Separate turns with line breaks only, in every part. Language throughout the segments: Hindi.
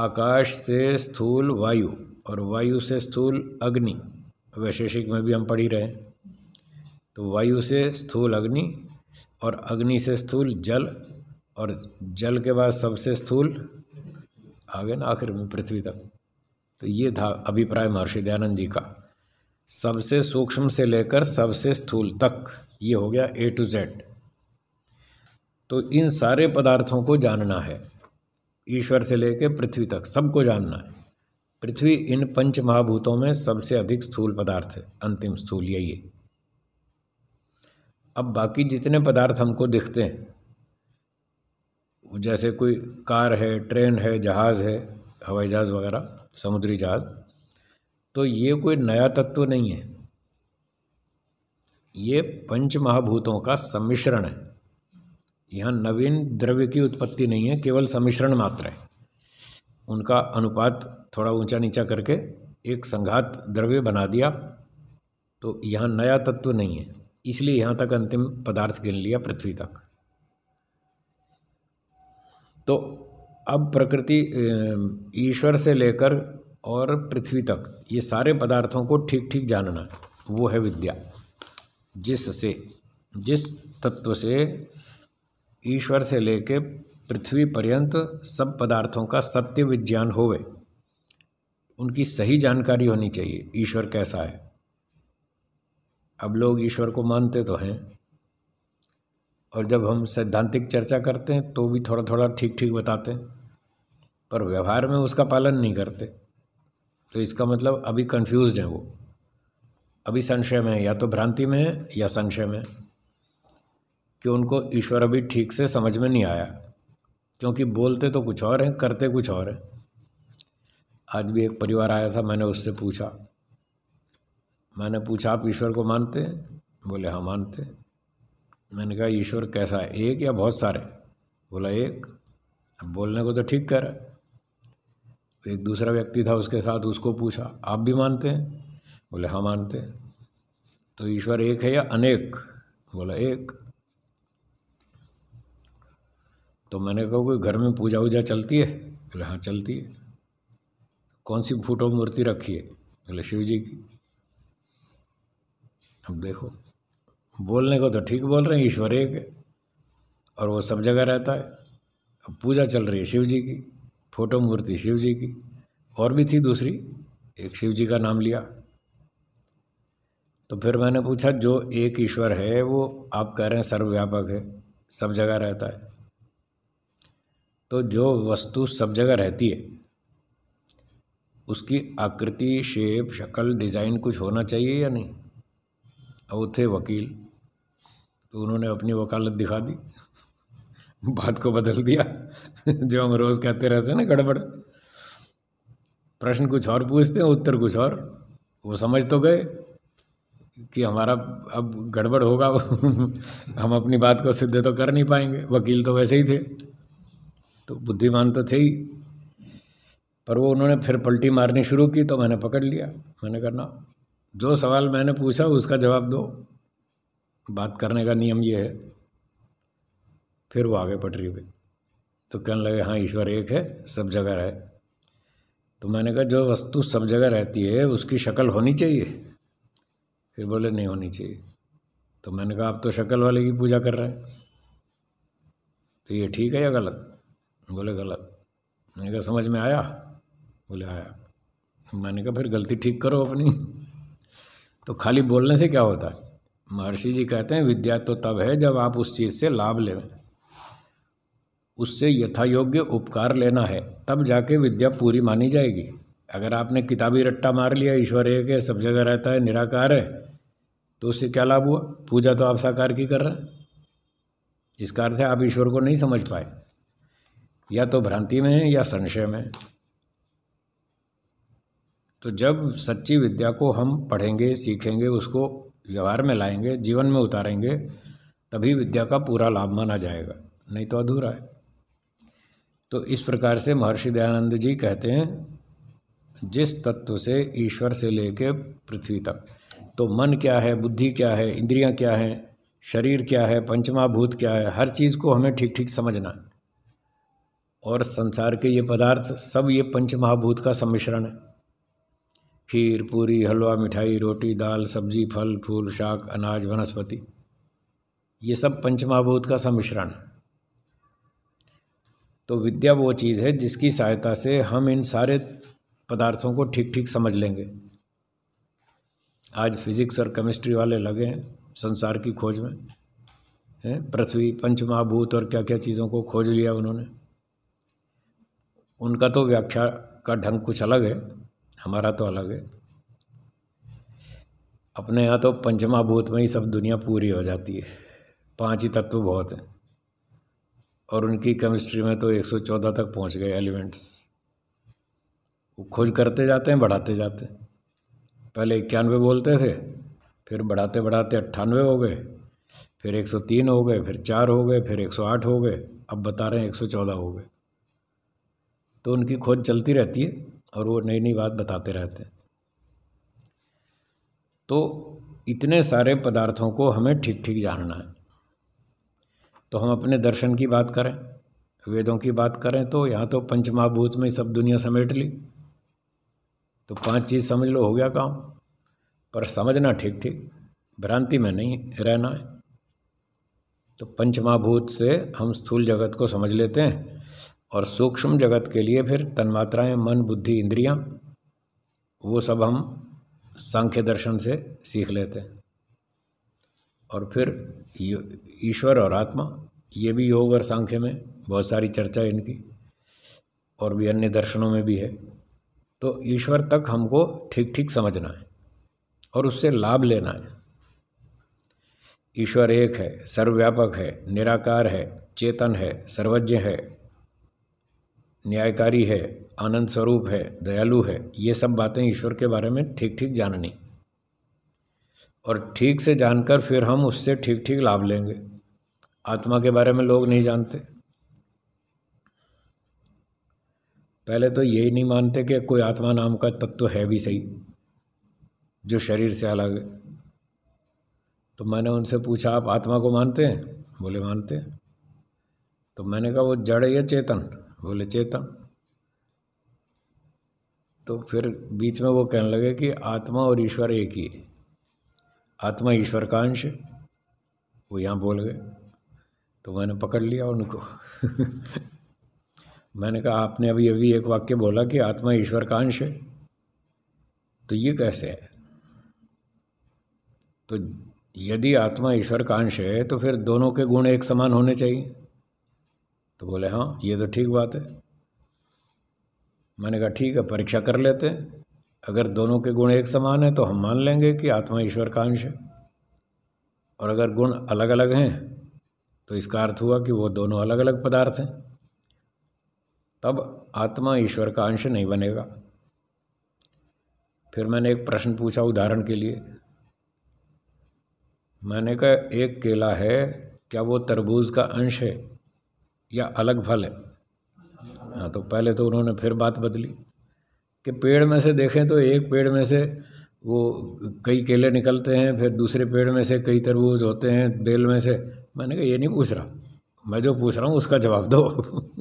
आकाश से स्थूल वायु और वायु से स्थूल अग्नि वैशेषिक में भी हम पढ़ ही रहे तो वायु से स्थूल अग्नि और अग्नि से स्थूल जल और जल के बाद सबसे स्थूल आ गए ना आखिर में पृथ्वी तक तो ये था अभिप्राय महर्षि दयानंद जी का सबसे सूक्ष्म से लेकर सबसे स्थूल तक ये हो गया ए टू जेड तो इन सारे पदार्थों को जानना है ईश्वर से लेकर पृथ्वी तक सबको जानना है पृथ्वी इन पंच महाभूतों में सबसे अधिक स्थूल पदार्थ है अंतिम स्थूल यही है अब बाकी जितने पदार्थ हमको दिखते हैं जैसे कोई कार है ट्रेन है जहाज़ है हवाई जहाज़ वगैरह समुद्री जहाज़ तो ये कोई नया तत्व नहीं है ये पंच महाभूतों का सम्मिश्रण है यहाँ नवीन द्रव्य की उत्पत्ति नहीं है केवल सम्मिश्रण मात्र है उनका अनुपात थोड़ा ऊंचा नीचा करके एक संघात द्रव्य बना दिया तो यहाँ नया तत्व नहीं है इसलिए यहाँ तक अंतिम पदार्थ गिन लिया पृथ्वी तक तो अब प्रकृति ईश्वर से लेकर और पृथ्वी तक ये सारे पदार्थों को ठीक ठीक जानना वो है विद्या जिससे जिस तत्व से ईश्वर से लेके पृथ्वी पर्यंत सब पदार्थों का सत्य विज्ञान होवे उनकी सही जानकारी होनी चाहिए ईश्वर कैसा है अब लोग ईश्वर को मानते तो हैं और जब हम सैद्धांतिक चर्चा करते हैं तो भी थोड़ा थोड़ा ठीक ठीक बताते हैं पर व्यवहार में उसका पालन नहीं करते तो इसका मतलब अभी कन्फ्यूज हैं वो अभी संशय में है या तो भ्रांति में है या संशय में है कि उनको ईश्वर अभी ठीक से समझ में नहीं आया क्योंकि बोलते तो कुछ और हैं करते कुछ और हैं आज भी एक परिवार आया था मैंने उससे पूछा मैंने पूछा आप ईश्वर को मानते हैं बोले हाँ मानते मैंने कहा ईश्वर कैसा है एक या बहुत सारे बोला एक अब बोलने को तो ठीक कर तो एक दूसरा व्यक्ति था उसके साथ उसको पूछा आप भी मानते हैं बोले हाँ मानते हैं तो ईश्वर एक है या अनेक बोला एक तो मैंने कहा कोई घर में पूजा वूजा चलती है बोले हाँ चलती है कौन सी फोटो मूर्ति रखी है बोले शिव जी की अब देखो बोलने को तो ठीक बोल रहे हैं ईश्वर एक है और वो सब जगह रहता है अब पूजा चल रही है शिव जी की फोटो मूर्ति शिव जी की और भी थी दूसरी एक शिव जी का नाम लिया तो फिर मैंने पूछा जो एक ईश्वर है वो आप कह रहे हैं सर्वव्यापक है सब जगह रहता है तो जो वस्तु सब जगह रहती है उसकी आकृति शेप शक्ल डिज़ाइन कुछ होना चाहिए या नहीं अब वो थे वकील तो उन्होंने अपनी वकालत दिखा दी बात को बदल दिया जो हम रोज़ कहते रहते हैं ना गड़बड़ प्रश्न कुछ और पूछते हैं उत्तर कुछ और वो समझ तो गए कि हमारा अब गड़बड़ होगा हम अपनी बात को सिद्ध तो कर नहीं पाएंगे वकील तो वैसे ही थे तो बुद्धिमान तो थे ही पर वो उन्होंने फिर पलटी मारनी शुरू की तो मैंने पकड़ लिया मैंने करना जो सवाल मैंने पूछा उसका जवाब दो बात करने का नियम ये है फिर वो आगे पटरी पे तो कहने लगे हाँ ईश्वर एक है सब जगह है तो मैंने कहा जो वस्तु सब जगह रहती है उसकी शक्ल होनी चाहिए फिर बोले नहीं होनी चाहिए तो मैंने कहा आप तो शक्ल वाले की पूजा कर रहे हैं तो ये ठीक है या गलत बोले गलत मैंने कहा समझ में आया बोले आया मैंने कहा फिर गलती ठीक करो अपनी तो खाली बोलने से क्या होता है महर्षि जी कहते हैं विद्या तो तब है जब आप उस चीज़ से लाभ ले उससे यथा योग्य उपकार लेना है तब जाके विद्या पूरी मानी जाएगी अगर आपने किताबी रट्टा मार लिया ईश्वर एक है सब जगह रहता है निराकार है तो उससे क्या लाभ हुआ पूजा तो आप साकार की कर रहे हैं इसका अर्थ है आप ईश्वर को नहीं समझ पाए या तो भ्रांति में है या संशय में तो जब सच्ची विद्या को हम पढ़ेंगे सीखेंगे उसको व्यवहार में लाएंगे जीवन में उतारेंगे तभी विद्या का पूरा लाभ माना जाएगा नहीं तो अधूरा है तो इस प्रकार से महर्षि दयानंद जी कहते हैं जिस तत्व से ईश्वर से लेके पृथ्वी तक तो मन क्या है बुद्धि क्या है इंद्रियां क्या हैं शरीर क्या है पंचमाभूत क्या है हर चीज़ को हमें ठीक ठीक समझना है और संसार के ये पदार्थ सब ये पंच महाभूत का सम्मिश्रण है खीर पूरी हलवा मिठाई रोटी दाल सब्जी फल फूल शाक अनाज वनस्पति ये सब पंच महाभूत का सम्मिश्रण है तो विद्या वो चीज़ है जिसकी सहायता से हम इन सारे पदार्थों को ठीक ठीक समझ लेंगे आज फिजिक्स और केमिस्ट्री वाले लगे हैं संसार की खोज में हैं पृथ्वी पंचमहाभूत और क्या क्या चीज़ों को खोज लिया उन्होंने उनका तो व्याख्या का ढंग कुछ अलग है हमारा तो अलग है अपने यहाँ तो पंचमा भूत में ही सब दुनिया पूरी हो जाती है पांच ही तत्व बहुत हैं और उनकी केमिस्ट्री में तो 114 तक पहुँच गए एलिमेंट्स वो खोज करते जाते हैं बढ़ाते जाते हैं पहले इक्यानवे बोलते थे फिर बढ़ाते बढ़ाते अट्ठानवे हो गए फिर 103 हो गए फिर चार हो गए फिर 108 हो गए अब बता रहे हैं 114 हो गए तो उनकी खोज चलती रहती है और वो नई नई बात बताते रहते हैं तो इतने सारे पदार्थों को हमें ठीक ठीक जानना है तो हम अपने दर्शन की बात करें वेदों की बात करें तो यहाँ तो पंचमहाभूत में सब दुनिया समेट ली तो पांच चीज़ समझ लो हो गया काम पर समझना ठीक ठीक भ्रांति में नहीं रहना है तो पंचमहाभूत से हम स्थूल जगत को समझ लेते हैं और सूक्ष्म जगत के लिए फिर तन्मात्राएं मन बुद्धि इंद्रियां वो सब हम सांख्य दर्शन से सीख लेते हैं और फिर ईश्वर और आत्मा ये भी योग और सांख्य में बहुत सारी चर्चा है इनकी और भी अन्य दर्शनों में भी है तो ईश्वर तक हमको ठीक ठीक समझना है और उससे लाभ लेना है ईश्वर एक है सर्वव्यापक है निराकार है चेतन है सर्वज्ञ है न्यायकारी है आनंद स्वरूप है दयालु है ये सब बातें ईश्वर के बारे में ठीक ठीक जाननी और ठीक से जानकर फिर हम उससे ठीक ठीक लाभ लेंगे आत्मा के बारे में लोग नहीं जानते पहले तो यही नहीं मानते कि कोई आत्मा नाम का तत्व है भी सही जो शरीर से अलग है तो मैंने उनसे पूछा आप आत्मा को मानते हैं बोले मानते हैं तो मैंने कहा वो जड़ या चेतन बोले चेता तो फिर बीच में वो कहने लगे कि आत्मा और ईश्वर एक ही है आत्मा ईश्वर का अंश वो यहाँ बोल गए तो मैंने पकड़ लिया उनको मैंने कहा आपने अभी अभी एक वाक्य बोला कि आत्मा ईश्वर का अंश है तो ये कैसे है तो यदि आत्मा ईश्वर का अंश है तो फिर दोनों के गुण एक समान होने चाहिए तो बोले हाँ ये तो ठीक बात है मैंने कहा ठीक है परीक्षा कर लेते हैं अगर दोनों के गुण एक समान हैं तो हम मान लेंगे कि आत्मा ईश्वर का अंश है और अगर गुण अलग अलग हैं तो इसका अर्थ हुआ कि वो दोनों अलग अलग पदार्थ हैं तब आत्मा ईश्वर का अंश नहीं बनेगा फिर मैंने एक प्रश्न पूछा उदाहरण के लिए मैंने कहा एक केला है क्या वो तरबूज का अंश है या अलग फल है हाँ तो पहले तो उन्होंने फिर बात बदली कि पेड़ में से देखें तो एक पेड़ में से वो कई केले निकलते हैं फिर दूसरे पेड़ में से कई तरबूज होते हैं बेल में से मैंने कहा ये नहीं पूछ रहा मैं जो पूछ रहा हूँ उसका जवाब दो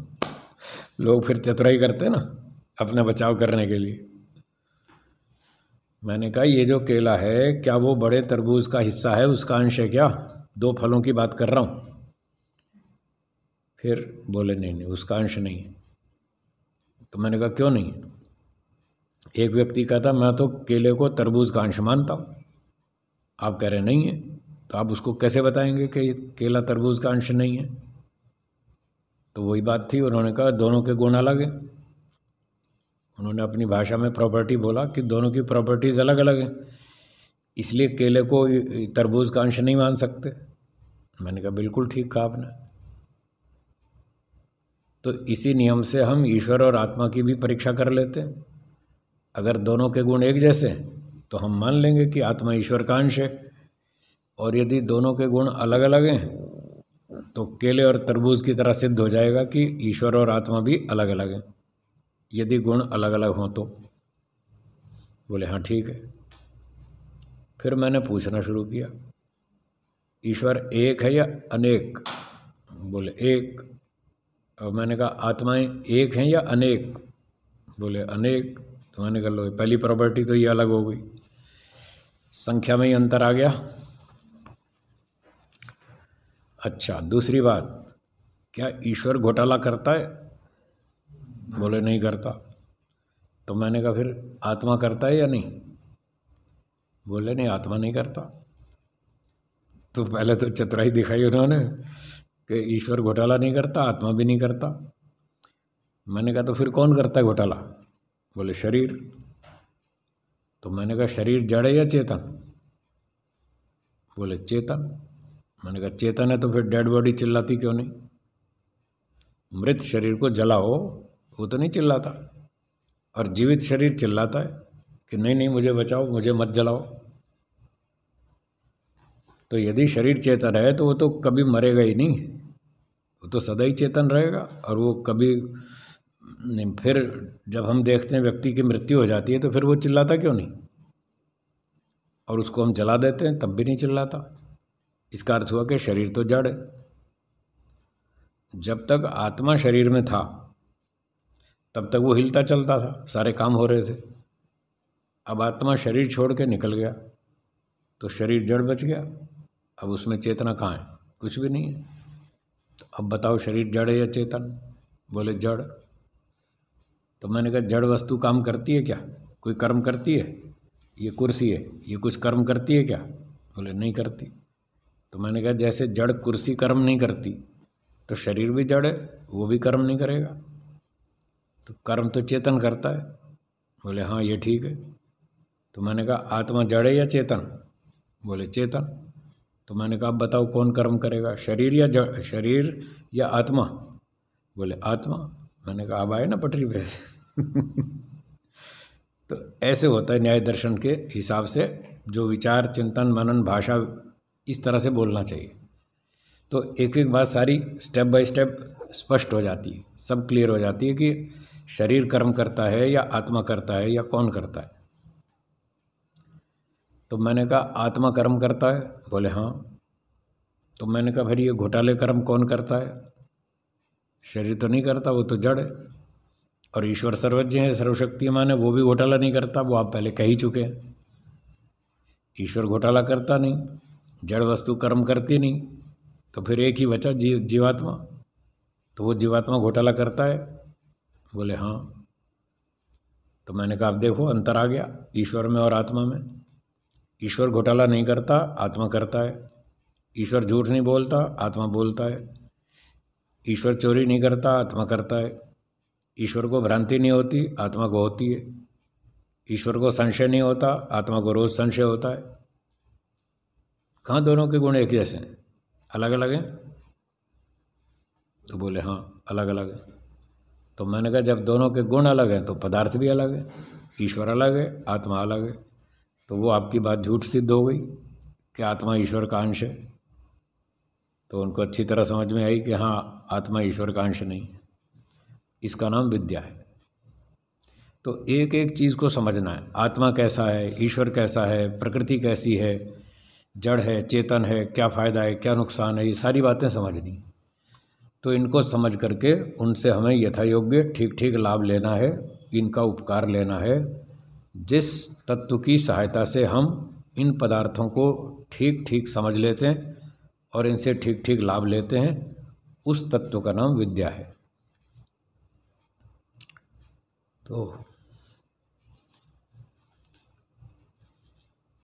लोग फिर चतुराई करते हैं ना अपना बचाव करने के लिए मैंने कहा ये जो केला है क्या वो बड़े तरबूज का हिस्सा है उसका अंश है क्या दो फलों की बात कर रहा हूँ फिर बोले नहीं नहीं उसका अंश नहीं है तो मैंने कहा क्यों नहीं है एक व्यक्ति कहता मैं तो केले को तरबूज का अंश मानता हूँ आप कह रहे नहीं है तो आप उसको कैसे बताएंगे कि केला तरबूज का अंश नहीं है तो वही बात थी उन्होंने कहा दोनों के गुण अलग हैं उन्होंने अपनी भाषा में प्रॉपर्टी बोला कि दोनों की प्रॉपर्टीज़ अलग अलग हैं इसलिए केले को तरबूज का अंश नहीं मान सकते मैंने कहा बिल्कुल ठीक कहा आपने तो इसी नियम से हम ईश्वर और आत्मा की भी परीक्षा कर लेते हैं अगर दोनों के गुण एक जैसे हैं तो हम मान लेंगे कि आत्मा ईश्वर का अंश है और यदि दोनों के गुण अलग अलग हैं तो केले और तरबूज की तरह सिद्ध हो जाएगा कि ईश्वर और आत्मा भी अलग अलग हैं यदि गुण अलग अलग हों तो बोले हाँ ठीक है फिर मैंने पूछना शुरू किया ईश्वर एक है या अनेक बोले एक और मैंने कहा आत्माएं एक हैं या अनेक बोले अनेक तो मैंने कहा लो पहली प्रॉपर्टी तो ये अलग हो गई संख्या में ही अंतर आ गया अच्छा दूसरी बात क्या ईश्वर घोटाला करता है बोले नहीं करता तो मैंने कहा फिर आत्मा करता है या नहीं बोले नहीं आत्मा नहीं करता तो पहले तो चतुराई दिखाई उन्होंने कि ईश्वर घोटाला नहीं करता आत्मा भी नहीं करता मैंने कहा तो फिर कौन करता है घोटाला बोले शरीर तो मैंने कहा शरीर जड़ है या चेतन बोले चेतन मैंने कहा चेतन है तो फिर डेड बॉडी चिल्लाती क्यों नहीं मृत शरीर को जलाओ वो तो नहीं चिल्लाता और जीवित शरीर चिल्लाता है कि नहीं नहीं मुझे बचाओ मुझे मत जलाओ तो यदि शरीर चेतन है तो वो तो कभी मरेगा ही नहीं वो तो सदा ही चेतन रहेगा और वो कभी फिर जब हम देखते हैं व्यक्ति की मृत्यु हो जाती है तो फिर वो चिल्लाता क्यों नहीं और उसको हम जला देते हैं तब भी नहीं चिल्लाता इसका अर्थ हुआ कि शरीर तो जड़ है जब तक आत्मा शरीर में था तब तक वो हिलता चलता था सारे काम हो रहे थे अब आत्मा शरीर छोड़ के निकल गया तो शरीर जड़ बच गया अब उसमें चेतना कहाँ है कुछ भी नहीं है तो अब बताओ शरीर जड़ है या चेतन बोले जड़ तो मैंने कहा जड़ वस्तु काम करती है क्या कोई कर्म करती है ये कुर्सी है ये कुछ कर्म करती है क्या बोले नहीं करती तो मैंने कहा जैसे जड़ कुर्सी कर्म नहीं करती तो शरीर भी जड़ है वो भी कर्म नहीं करेगा तो कर्म तो चेतन करता है बोले हाँ ये ठीक है तो मैंने कहा आत्मा जड़ है या चेतन बोले चेतन तो मैंने कहा बताओ कौन कर्म करेगा शरीर या शरीर या आत्मा बोले आत्मा मैंने कहा अब आए ना पटरी पे तो ऐसे होता है न्याय दर्शन के हिसाब से जो विचार चिंतन मनन भाषा इस तरह से बोलना चाहिए तो एक एक बात सारी स्टेप बाय स्टेप स्पष्ट हो जाती है सब क्लियर हो जाती है कि शरीर कर्म करता है या आत्मा करता है या कौन करता है तो मैंने कहा आत्मा कर्म करता है बोले हाँ तो मैंने कहा फिर ये घोटाले कर्म कौन करता है शरीर तो नहीं करता वो तो जड़ है और ईश्वर सर्वज्ञ है सर्वशक्तिमान है वो भी घोटाला नहीं करता वो आप पहले कह ही चुके हैं ईश्वर घोटाला करता नहीं जड़ वस्तु कर्म करती नहीं तो फिर एक ही बचा जीव जीवात्मा तो वो जीवात्मा घोटाला करता है बोले हाँ तो मैंने कहा आप देखो अंतर आ गया ईश्वर में और आत्मा में ईश्वर घोटाला नहीं करता आत्मा करता है ईश्वर झूठ नहीं बोलता आत्मा बोलता है ईश्वर चोरी नहीं करता आत्मा करता है ईश्वर को भ्रांति नहीं होती आत्मा को होती है ईश्वर को संशय नहीं होता आत्मा को रोज़ संशय होता है कहाँ दोनों के गुण एक जैसे हैं अलग अलग हैं तो बोले हाँ अलग अलग हैं तो मैंने कहा जब दोनों के गुण अलग हैं तो पदार्थ भी अलग है ईश्वर अलग है आत्मा अलग है तो वो आपकी बात झूठ सिद्ध हो गई कि आत्मा ईश्वर का अंश है तो उनको अच्छी तरह समझ में आई कि हाँ आत्मा ईश्वर का अंश नहीं है इसका नाम विद्या है तो एक एक चीज़ को समझना है आत्मा कैसा है ईश्वर कैसा है प्रकृति कैसी है जड़ है चेतन है क्या फ़ायदा है क्या नुकसान है ये सारी बातें समझनी तो इनको समझ करके उनसे हमें यथा योग्य ठीक ठीक लाभ लेना है इनका उपकार लेना है जिस तत्व की सहायता से हम इन पदार्थों को ठीक ठीक समझ लेते हैं और इनसे ठीक ठीक लाभ लेते हैं उस तत्व का नाम विद्या है तो